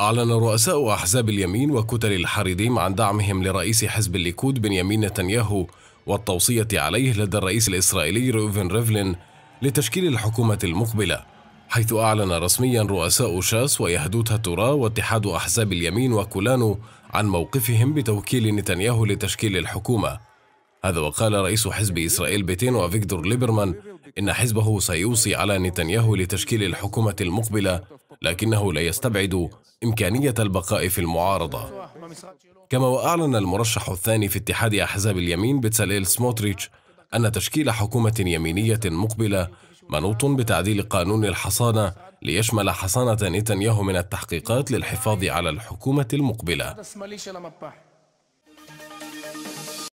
أعلن رؤساء أحزاب اليمين وكتل الحريديم عن دعمهم لرئيس حزب الليكود بنيامين نتنياهو والتوصية عليه لدى الرئيس الإسرائيلي روفن ريفلين لتشكيل الحكومة المقبلة حيث أعلن رسميا رؤساء شاس ويهدوت هاتورا واتحاد أحزاب اليمين وكولانو عن موقفهم بتوكيل نتنياهو لتشكيل الحكومة هذا وقال رئيس حزب إسرائيل بيتين وفيكتور ليبرمان إن حزبه سيوصي على نتنياهو لتشكيل الحكومة المقبلة لكنه لا يستبعد إمكانية البقاء في المعارضة كما وأعلن المرشح الثاني في اتحاد أحزاب اليمين بتساليل سموتريتش أن تشكيل حكومة يمينية مقبلة منوط بتعديل قانون الحصانة ليشمل حصانة نتنياهو من التحقيقات للحفاظ على الحكومة المقبلة